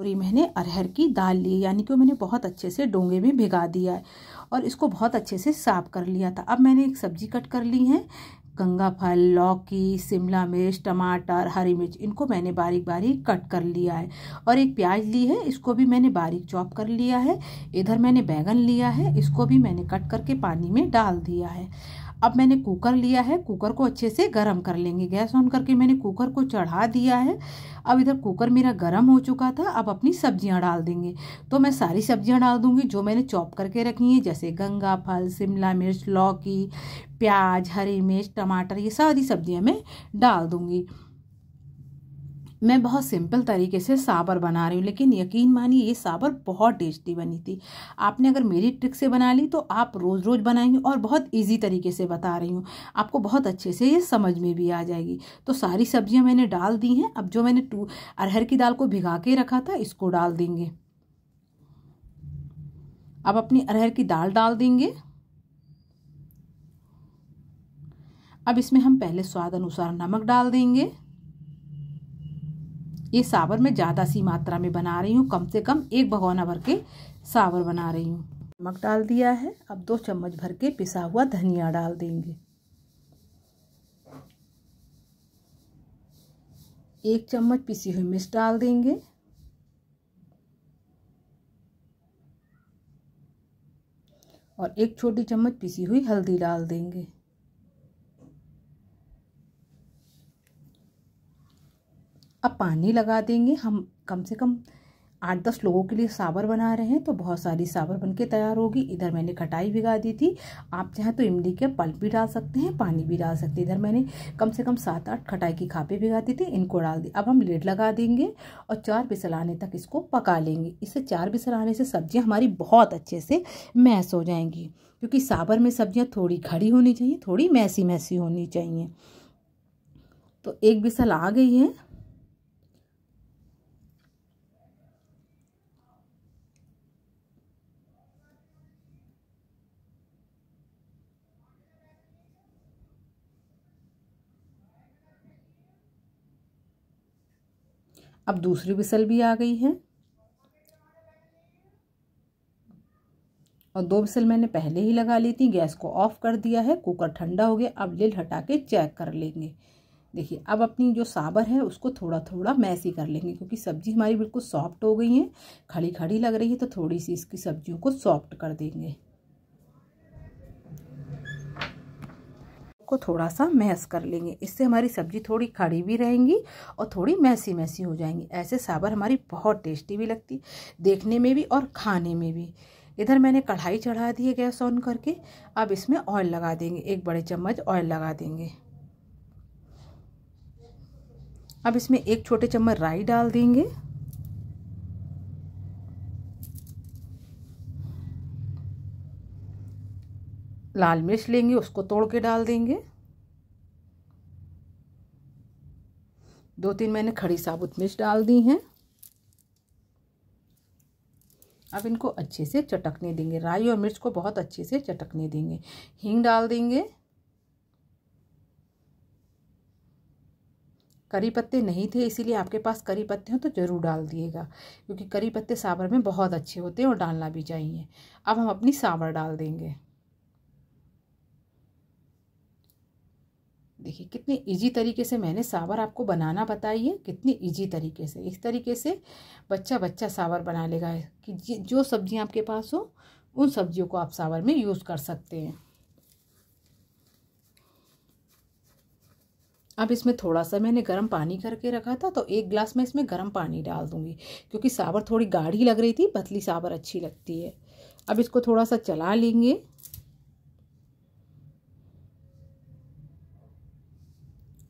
और ये मैंने अरहर की दाल ली यानी कि मैंने बहुत अच्छे से डोंगे में भिगा दिया है और इसको बहुत अच्छे से साफ कर लिया था अब मैंने एक सब्जी कट कर ली है गंगा फल लौकी शिमला मिर्च टमाटर हरी मिर्च इनको मैंने बारीक बारीक कट कर लिया है और एक प्याज ली है इसको भी मैंने बारीक चॉप कर लिया है इधर मैंने बैंगन लिया है इसको भी मैंने कट करके पानी में डाल दिया है अब मैंने कुकर लिया है कुकर को अच्छे से गर्म कर लेंगे गैस ऑन करके मैंने कुकर को चढ़ा दिया है अब इधर कुकर मेरा गर्म हो चुका था अब अपनी सब्जियां डाल देंगे तो मैं सारी सब्जियां डाल दूंगी जो मैंने चॉप करके रखी हैं जैसे गंगा फल शिमला मिर्च लौकी प्याज हरी मिर्च टमाटर ये सारी सब्जियां मैं डाल दूंगी मैं बहुत सिंपल तरीके से साबर बना रही हूँ लेकिन यकीन मानिए ये साबर बहुत टेस्टी बनी थी आपने अगर मेरी ट्रिक से बना ली तो आप रोज़ रोज़ बनाएंगे और बहुत ईजी तरीके से बता रही हूँ आपको बहुत अच्छे से ये समझ में भी आ जाएगी तो सारी सब्जियाँ मैंने डाल दी हैं अब जो मैंने टू अरहर की दाल को भिगा के रखा था इसको डाल देंगे अब अपनी अरहर की दाल डाल देंगे अब इसमें हम पहले स्वाद अनुसार नमक डाल देंगे ये सावर मैं ज़्यादा सी मात्रा में बना रही हूँ कम से कम एक भगवाना भर के सावर बना रही हूँ नमक डाल दिया है अब दो चम्मच भर के पिसा हुआ धनिया डाल देंगे एक चम्मच पिसी हुई मिर्च डाल देंगे और एक छोटी चम्मच पिसी हुई हल्दी डाल देंगे अब पानी लगा देंगे हम कम से कम आठ दस लोगों के लिए सावर बना रहे हैं तो बहुत सारी सावर बन के तैयार होगी इधर मैंने खटाई भिगा दी थी आप चाहें तो इमली के पल्प भी डाल सकते हैं पानी भी डाल सकते हैं इधर मैंने कम से कम सात आठ खटाई की खापे भिगा दी थी इनको डाल दी अब हम लेड लगा देंगे और चार बिसल आने तक इसको पका लेंगे इससे चार बिसल आने से सब्जियाँ हमारी बहुत अच्छे से मैस हो जाएंगी क्योंकि सावर में सब्जियाँ थोड़ी खड़ी होनी चाहिए थोड़ी मैसी मैसी होनी चाहिए तो एक बिसल आ गई है अब दूसरी विसल भी आ गई है और दो विसल मैंने पहले ही लगा ली थी गैस को ऑफ कर दिया है कुकर ठंडा हो गया अब लिल हटा के चेक कर लेंगे देखिए अब अपनी जो साबर है उसको थोड़ा थोड़ा मैसी कर लेंगे क्योंकि सब्ज़ी हमारी बिल्कुल सॉफ्ट हो गई है खड़ी खड़ी लग रही है तो थोड़ी सी इसकी सब्जियों को सॉफ्ट कर देंगे को थोड़ा सा मैस कर लेंगे इससे हमारी सब्ज़ी थोड़ी खड़ी भी रहेंगी और थोड़ी मैसी मैसी हो जाएंगी ऐसे साबर हमारी बहुत टेस्टी भी लगती देखने में भी और खाने में भी इधर मैंने कढ़ाई चढ़ा दी है गैस ऑन करके अब इसमें ऑयल लगा देंगे एक बड़े चम्मच ऑयल लगा देंगे अब इसमें एक छोटे चम्मच राई डाल देंगे लाल मिर्च लेंगे उसको तोड़ के डाल देंगे दो तीन मैंने खड़ी साबुत मिर्च डाल दी हैं अब इनको अच्छे से चटकने देंगे राई और मिर्च को बहुत अच्छे से चटकने देंगे हींग डाल देंगे करी पत्ते नहीं थे इसीलिए आपके पास करी पत्ते हो तो ज़रूर डाल दिएगा क्योंकि करी पत्ते सांभर में बहुत अच्छे होते हैं और डालना भी चाहिए अब हम अपनी सांभर डाल देंगे देखिए कितने इजी तरीके से मैंने सावर आपको बनाना बताई है कितने इजी तरीके से इस तरीके से बच्चा बच्चा सावर बना लेगा कि जो सब्जियां आपके पास हो उन सब्जियों को आप सावर में यूज़ कर सकते हैं अब इसमें थोड़ा सा मैंने गर्म पानी करके रखा था तो एक गिलास में इसमें गर्म पानी डाल दूँगी क्योंकि सावर थोड़ी गाढ़ी लग रही थी पतली सावर अच्छी लगती है अब इसको थोड़ा सा चला लेंगे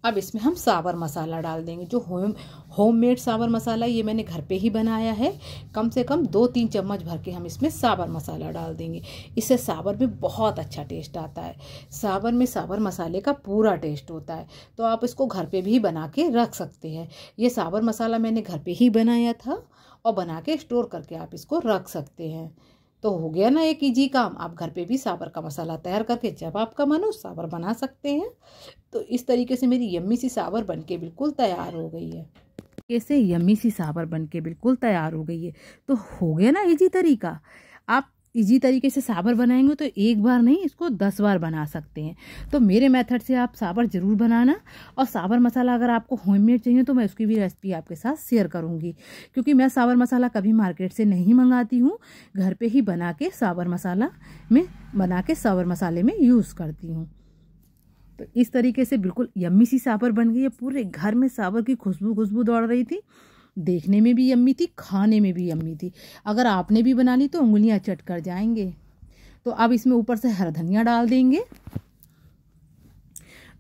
अब इसमें हम सावर मसाला डाल देंगे जो home homemade sour masala ये मैंने घर पे ही बनाया है कम से कम दो तीन चम्मच भर के हम इसमें सावर मसाला डाल देंगे इससे सावर में बहुत अच्छा टेस्ट आता है सावर में सावर मसाले का पूरा टेस्ट होता है तो आप इसको घर पे भी बना के रख सकते हैं ये सावर मसाला मैंने घर पर ही बनाया था और बना के स्टोर करके आप इसको रख सकते हैं तो हो गया ना एक ईजी काम आप घर पे भी साबर का मसाला तैयार करके जब आपका मन हो साबर बना सकते हैं तो इस तरीके से मेरी यम्मी सी साबर बन के बिल्कुल तैयार हो गई है कैसे यम्मी सी साबर बन के बिल्कुल तैयार हो गई है तो हो गया ना ईजी तरीका आप इजी तरीके से साबर बनाएंगे तो एक बार नहीं इसको दस बार बना सकते हैं तो मेरे मेथड से आप साबर ज़रूर बनाना और साबर मसाला अगर आपको होममेड चाहिए तो मैं उसकी भी रेसिपी आपके साथ शेयर करूंगी क्योंकि मैं साबर मसाला कभी मार्केट से नहीं मंगाती हूँ घर पे ही बना के साबर मसाला में बना के साबर मसाले में यूज़ करती हूँ तो इस तरीके से बिल्कुल यम्मी सी साबर बन गई है पूरे घर में साबर की खुशबू खुशबू दौड़ रही थी देखने में भी यम्मी थी खाने में भी यम्मी थी अगर आपने भी बना ली तो उंगलियां चट कर जाएंगे तो अब इसमें ऊपर से हरा धनिया डाल देंगे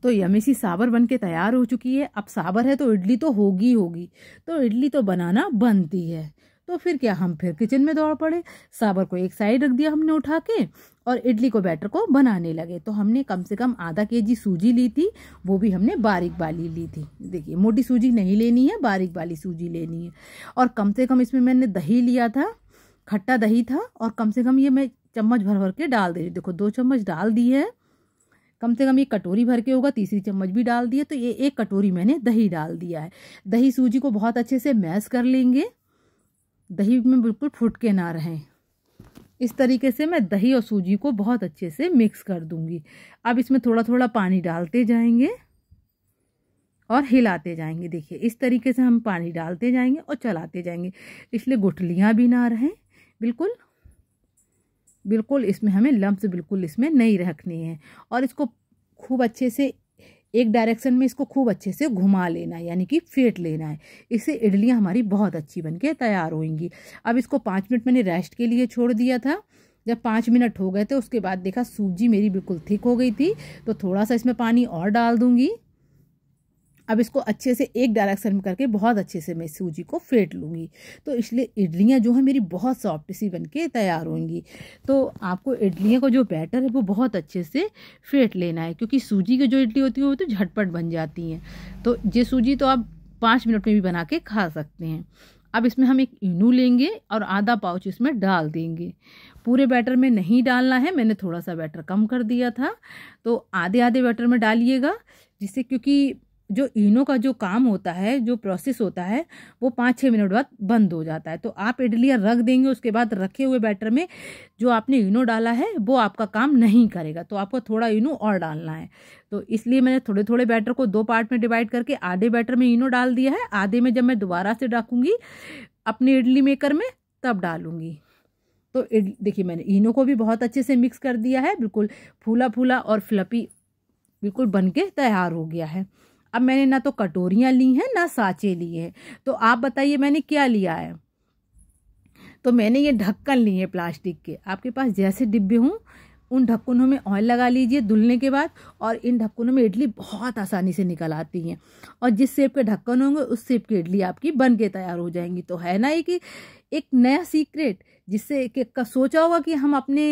तो यमी सी साबर बन के तैयार हो चुकी है अब साबर है तो इडली तो होगी होगी तो इडली तो बनाना बनती है तो फिर क्या हम फिर किचन में दौड़ पड़े साबर को एक साइड रख दिया हमने उठा के और इडली को बैटर को बनाने लगे तो हमने कम से कम आधा के जी सूजी ली थी वो भी हमने बारीक वाली ली थी देखिए मोटी सूजी नहीं लेनी है बारीक वाली सूजी लेनी है और कम से कम इसमें मैंने दही लिया था खट्टा दही था और कम से कम ये मैं चम्मच भर भर के डाल दे रही देखो दो चम्मच डाल दी है कम से कम ये कटोरी भर के होगा तीसरी चम्मच भी डाल दिए तो ये एक कटोरी मैंने दही डाल दिया है दही सूजी को बहुत अच्छे से मैश कर लेंगे दही में बिल्कुल फुट के ना रहें इस तरीके से मैं दही और सूजी को बहुत अच्छे से मिक्स कर दूंगी अब इसमें थोड़ा थोड़ा पानी डालते जाएंगे और हिलाते जाएंगे देखिए इस तरीके से हम पानी डालते जाएंगे और चलाते जाएंगे इसलिए गुठलियाँ भी ना रहें बिल्कुल बिल्कुल इसमें हमें लम्ब बिल्कुल इसमें नहीं रखनी है और इसको खूब अच्छे से एक डायरेक्शन में इसको खूब अच्छे से घुमा लेना है यानी कि फेंट लेना है इससे इडलियाँ हमारी बहुत अच्छी बन के तैयार होंगी अब इसको पाँच मिनट मैंने रेस्ट के लिए छोड़ दिया था जब पाँच मिनट हो गए थे उसके बाद देखा सूजी मेरी बिल्कुल थिक हो गई थी तो थोड़ा सा इसमें पानी और डाल दूँगी अब इसको अच्छे से एक डायरेक्शन में करके बहुत अच्छे से मैं सूजी को फेंट लूँगी तो इसलिए इडलियाँ जो है मेरी बहुत सॉफ्ट सी बन के तैयार होंगी तो आपको इडलियाँ का जो बैटर है वो बहुत अच्छे से फेंट लेना है क्योंकि सूजी की जो इडली होती है वो तो झटपट बन जाती हैं तो ये सूजी तो आप पाँच मिनट में भी बना के खा सकते हैं अब इसमें हम एक इनू लेंगे और आधा पाउच इसमें डाल देंगे पूरे बैटर में नहीं डालना है मैंने थोड़ा सा बैटर कम कर दिया था तो आधे आधे बैटर में डालिएगा जिससे क्योंकि जो इनो का जो काम होता है जो प्रोसेस होता है वो पाँच छः मिनट बाद बंद हो जाता है तो आप इडलियाँ रख देंगे उसके बाद रखे हुए बैटर में जो आपने इनो डाला है वो आपका काम नहीं करेगा तो आपको थोड़ा इनो और डालना है तो इसलिए मैंने थोड़े थोड़े बैटर को दो पार्ट में डिवाइड करके आधे बैटर में इनो डाल दिया है आधे में जब मैं दोबारा से रखूँगी अपने इडली मेकर में तब डालूँगी तो देखिए मैंने इनो को भी बहुत अच्छे से मिक्स कर दिया है बिल्कुल फूला फूला और फ्लपी बिल्कुल बन के तैयार हो गया है अब मैंने ना तो कटोरियाँ ली हैं ना साँचे लिए हैं तो आप बताइए मैंने क्या लिया है तो मैंने ये ढक्कन लिए प्लास्टिक के आपके पास जैसे डिब्बे हों उन ढक्कनों में ऑयल लगा लीजिए धुलने के बाद और इन ढक्कनों में इडली बहुत आसानी से निकल आती है और जिस सेब के ढक्कन होंगे उस सेप की इडली आपकी बन के तैयार हो जाएंगी तो है ना ये कि एक नया सीक्रेट जिससे एक का सोचा होगा कि हम अपने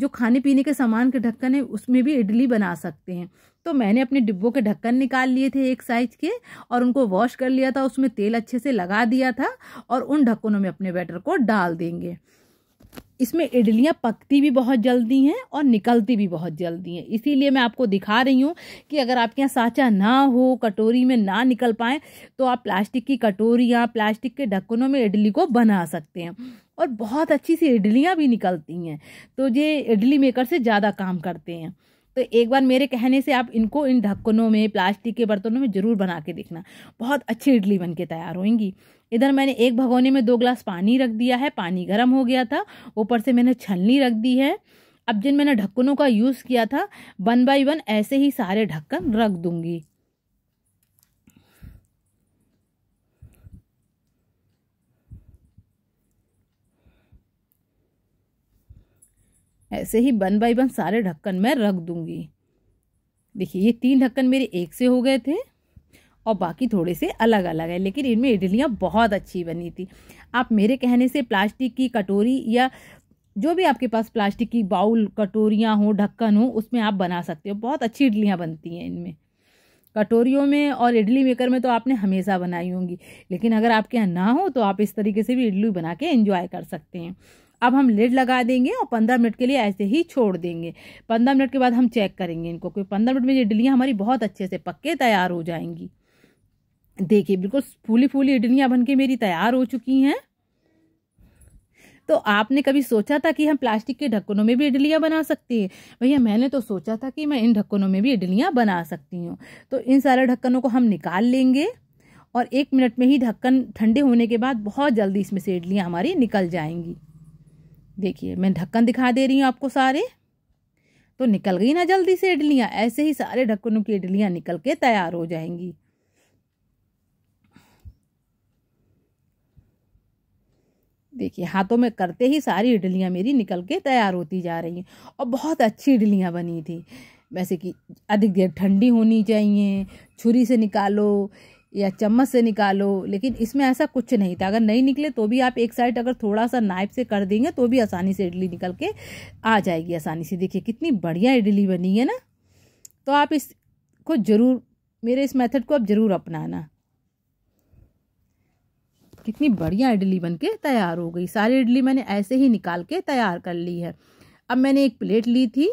जो खाने पीने के सामान के ढक्कन है उसमें भी इडली बना सकते हैं तो मैंने अपने डिब्बों के ढक्कन निकाल लिए थे एक साइज के और उनको वॉश कर लिया था उसमें तेल अच्छे से लगा दिया था और उन ढक्कनों में अपने बैटर को डाल देंगे इसमें इडलियाँ पकती भी बहुत जल्दी हैं और निकलती भी बहुत जल्दी हैं इसीलिए मैं आपको दिखा रही हूँ कि अगर आपके यहाँ साँचा ना हो कटोरी में ना निकल पाए तो आप प्लास्टिक की कटोरी या प्लास्टिक के ढक्कनों में इडली को बना सकते हैं और बहुत अच्छी सी इडलियाँ भी निकलती हैं तो ये इडली मेकर से ज़्यादा काम करते हैं तो एक बार मेरे कहने से आप इनको इन ढक्कनों में प्लास्टिक के बर्तनों में ज़रूर बना के देखना बहुत अच्छी इडली बन के तैयार होंगी इधर मैंने एक भगोने में दो ग्लास पानी रख दिया है पानी गर्म हो गया था ऊपर से मैंने छलनी रख दी है अब जिन मैंने ढक्कनों का यूज़ किया था वन बाई वन ऐसे ही सारे ढक्कन रख दूंगी ऐसे ही वन बाई वन सारे ढक्कन मैं रख दूँगी देखिए ये तीन ढक्कन मेरे एक से हो गए थे और बाकी थोड़े से अलग अलग है लेकिन इनमें इडलियाँ बहुत अच्छी बनी थी आप मेरे कहने से प्लास्टिक की कटोरी या जो भी आपके पास प्लास्टिक की बाउल कटोरियाँ हों ढक्कन हो उसमें आप बना सकते हो बहुत अच्छी इडलियाँ बनती हैं इनमें कटोरियों में और इडली मेकर में तो आपने हमेशा बनाई होंगी लेकिन अगर आपके यहाँ ना हो तो आप इस तरीके से भी इडली बना के इन्जॉय कर सकते हैं अब हम लेड लगा देंगे और पंद्रह मिनट के लिए ऐसे ही छोड़ देंगे पंद्रह मिनट के बाद हम चेक करेंगे इनको क्योंकि पंद्रह मिनट में ये इडलियाँ हमारी बहुत अच्छे से पक्के तैयार हो जाएंगी देखिए बिल्कुल फूली फूली इडलियाँ बन के मेरी तैयार हो चुकी हैं तो आपने कभी सोचा था कि हम प्लास्टिक के ढक्कनों में भी इडलियाँ बना सकते हैं भैया मैंने तो सोचा था कि मैं इन ढक्कनों में भी इडलियाँ बना सकती हूँ तो इन सारे ढक्कनों को हम निकाल लेंगे और एक मिनट में ही ढक्कन ठंडे होने के बाद बहुत जल्दी इसमें से इडलियाँ हमारी निकल जाएंगी देखिए मैं ढक्कन दिखा दे रही हूँ आपको सारे तो निकल गई ना जल्दी से इडलियाँ ऐसे ही सारे ढक्कनों की इडलियाँ निकल के तैयार हो जाएंगी देखिए हाथों में करते ही सारी इडलियाँ मेरी निकल के तैयार होती जा रही हैं और बहुत अच्छी इडलियाँ बनी थी वैसे कि अधिक देर ठंडी होनी चाहिए छुरी से निकालो या चम्मच से निकालो लेकिन इसमें ऐसा कुछ नहीं था अगर नहीं निकले तो भी आप एक साइड अगर थोड़ा सा नाइप से कर देंगे तो भी आसानी से इडली निकल के आ जाएगी आसानी से देखिए कितनी बढ़िया इडली बनी है ना तो आप इसको ज़रूर मेरे इस मेथड को आप ज़रूर अपनाना कितनी बढ़िया इडली बन के तैयार हो गई सारी इडली मैंने ऐसे ही निकाल के तैयार कर ली है अब मैंने एक प्लेट ली थी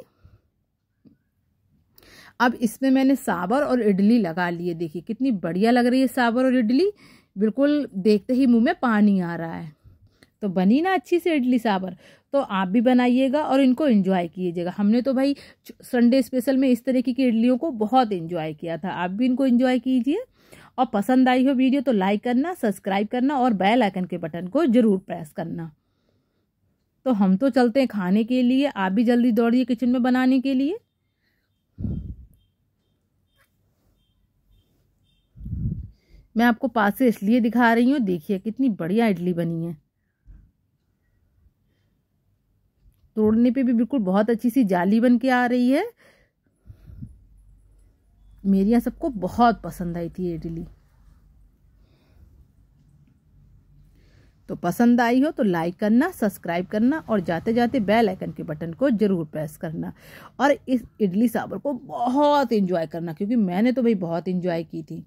अब इसमें मैंने साबर और इडली लगा लिए देखिए कितनी बढ़िया लग रही है साबर और इडली बिल्कुल देखते ही मुंह में पानी आ रहा है तो बनी ना अच्छी से इडली साबर तो आप भी बनाइएगा और इनको इन्जॉय कीजिएगा हमने तो भाई संडे स्पेशल में इस तरीके की इडलियों को बहुत इन्जॉय किया था आप भी इनको इन्जॉय कीजिए और पसंद आई हो वीडियो तो लाइक करना सब्सक्राइब करना और बेल आइकन के बटन को ज़रूर प्रेस करना तो हम तो चलते हैं खाने के लिए आप भी जल्दी दौड़िए किचन में बनाने के लिए मैं आपको पास से इसलिए दिखा रही हूँ देखिए कितनी बढ़िया इडली बनी है तोड़ने पे भी बिल्कुल बहुत अच्छी सी जाली बन के आ रही है मेरी यहाँ सबको बहुत पसंद आई थी इडली तो पसंद आई हो तो लाइक करना सब्सक्राइब करना और जाते जाते बेल आइकन के बटन को ज़रूर प्रेस करना और इस इडली सांभर को बहुत एंजॉय करना क्योंकि मैंने तो भाई बहुत एंजॉय की थी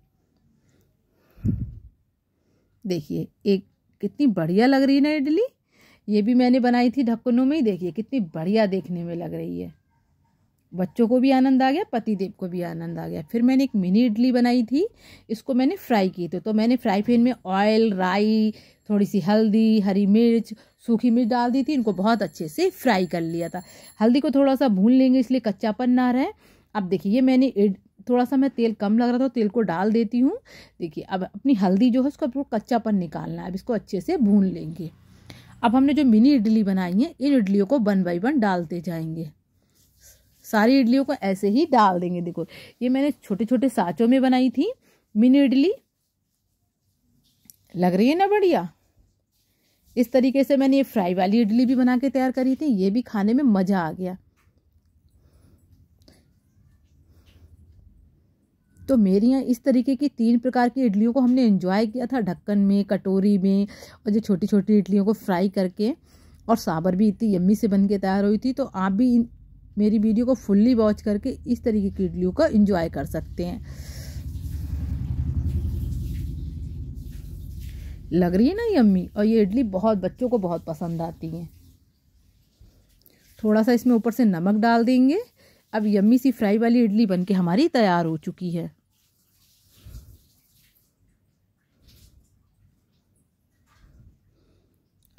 देखिए एक कितनी बढ़िया लग रही है ना इडली ये भी मैंने बनाई थी ढक्कनों में ही देखिए कितनी बढ़िया देखने में लग रही है बच्चों को भी आनंद आ गया पतिदेव को भी आनंद आ गया फिर मैंने एक मिनी इडली बनाई थी इसको मैंने फ्राई की थी तो मैंने फ्राई पैन में ऑयल राई थोड़ी सी हल्दी हरी मिर्च सूखी मिर्च डाल दी थी इनको बहुत अच्छे से फ्राई कर लिया था हल्दी को थोड़ा सा भून लेंगे इसलिए कच्चापन ना रहे अब देखिए मैंने थोड़ा सा मैं तेल कम लग रहा था तो तेल को डाल देती हूँ देखिए अब अपनी हल्दी जो है उसका आपको कच्चापन निकालना है अब इसको अच्छे से भून लेंगे अब हमने जो मिनी इडली बनाई है इन इडलियों को वन बाई वन डालते जाएंगे सारी इडलियों को ऐसे ही डाल देंगे देखो ये मैंने छोटे छोटे साँचों में बनाई थी मिनी इडली लग रही है ना बढ़िया इस तरीके से मैंने ये फ्राई वाली इडली भी बना के तैयार करी थी ये भी खाने में मज़ा आ गया तो मेरे यहाँ इस तरीके की तीन प्रकार की इडलियों को हमने इन्जॉय किया था ढक्कन में कटोरी में और जो छोटी छोटी इडलियों को फ्राई करके और साबर भी इतनी यम्मी से बन के तैयार हुई थी तो आप भी इन, मेरी वीडियो को फुल्ली वॉच करके इस तरीके की इडलियों का इन्जॉय कर सकते हैं लग रही है ना यम्मी और ये इडली बहुत बच्चों को बहुत पसंद आती है थोड़ा सा इसमें ऊपर से नमक डाल देंगे अब यम्मी सी फ्राई वाली इडली बनके हमारी तैयार हो चुकी है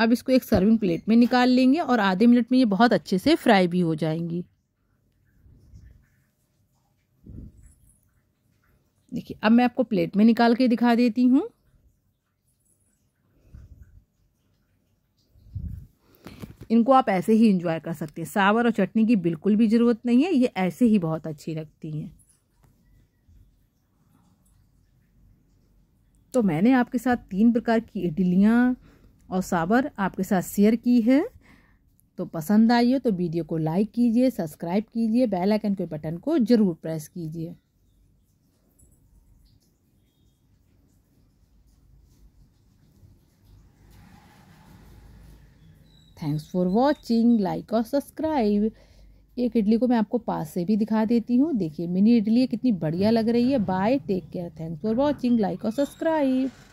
अब इसको एक सर्विंग प्लेट में निकाल लेंगे और आधे मिनट में ये बहुत अच्छे से फ्राई भी हो जाएंगी देखिए अब मैं आपको प्लेट में निकाल के दिखा देती हूँ इनको आप ऐसे ही इंजॉय कर सकते हैं सावर और चटनी की बिल्कुल भी ज़रूरत नहीं है ये ऐसे ही बहुत अच्छी लगती हैं तो मैंने आपके साथ तीन प्रकार की इडलियाँ और सावर आपके साथ शेयर की है तो पसंद आई हो तो वीडियो को लाइक कीजिए सब्सक्राइब कीजिए बेल आइकन के बटन को ज़रूर प्रेस कीजिए थैंक्स फॉर वॉचिंग लाइक और सब्सक्राइब एक इडली को मैं आपको पास से भी दिखा देती हूँ देखिए मिनी इडली कितनी बढ़िया लग रही है bye take care thanks for watching like और सब्सक्राइब